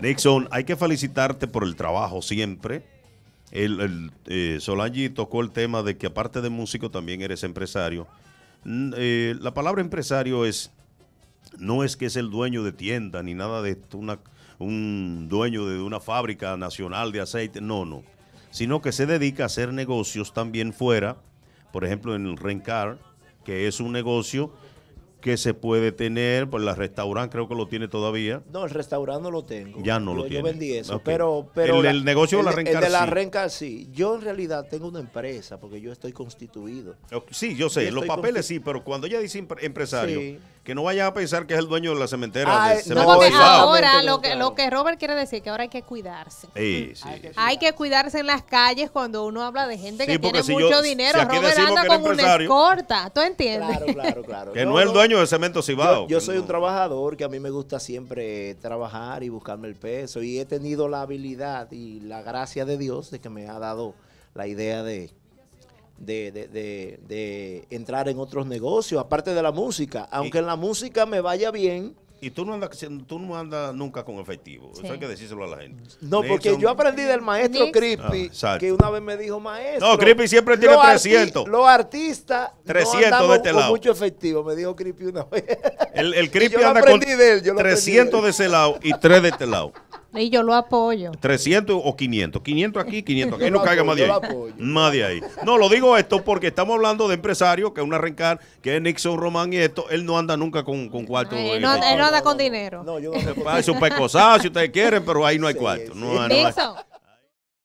Nixon, hay que felicitarte por el trabajo siempre. El, eh, tocó el tema de que aparte de músico también eres empresario. Eh, la palabra empresario es no es que es el dueño de tienda ni nada de esto, un dueño de una fábrica nacional de aceite, no, no, sino que se dedica a hacer negocios también fuera, por ejemplo en el Rencar, que es un negocio que se puede tener, pues la restaurante creo que lo tiene todavía. No, el restaurante no lo tengo. Ya no lo tiene. Yo vendí eso, pero... pero el, negocio de la renca? El de la renca sí. Yo en realidad tengo una empresa porque yo estoy constituido. Sí, yo sé, los papeles sí, pero cuando ya dice empresario que no vayan a pensar que es el dueño de la cementera. no, ahora lo que, lo que Robert quiere decir que ahora hay que cuidarse. Sí, hay, que cuidarse en las calles cuando uno habla de gente que tiene mucho dinero. Robert anda con una escorta, ¿tú entiendes? Claro, claro, claro. que no, es el dueño del Cemento Cibao. Yo, soy un trabajador que a mí me gusta siempre trabajar y buscarme el peso y he tenido la habilidad y la gracia de Dios de que me ha dado la idea de de, de, de, entrar en otros negocios, aparte de la música. Aunque en la música me vaya bien. Y tú no andas, no andas nunca con efectivo. Eso hay que decírselo a la gente. No, porque yo aprendí del maestro Crispy, ah, que una vez me dijo, maestro. No, Crispy siempre tiene 300. los artistas de este con lado. mucho efectivo, me dijo Crispy una vez. El, el Crispy anda con 300 de ese lado y 3 de este lado. Y yo lo apoyo. 300 o 500. 500 aquí, 500 aquí. no caiga más de ahí. Más de ahí. No, lo digo esto porque estamos hablando de empresarios que es un arrancar que es Nixon Román y esto. Él no anda nunca con, con cuarto. él, no, anda con dinero. No, yo no. Ah, es un pecosazo, si ustedes quieren, pero ahí no hay cuarto. No, Nixon,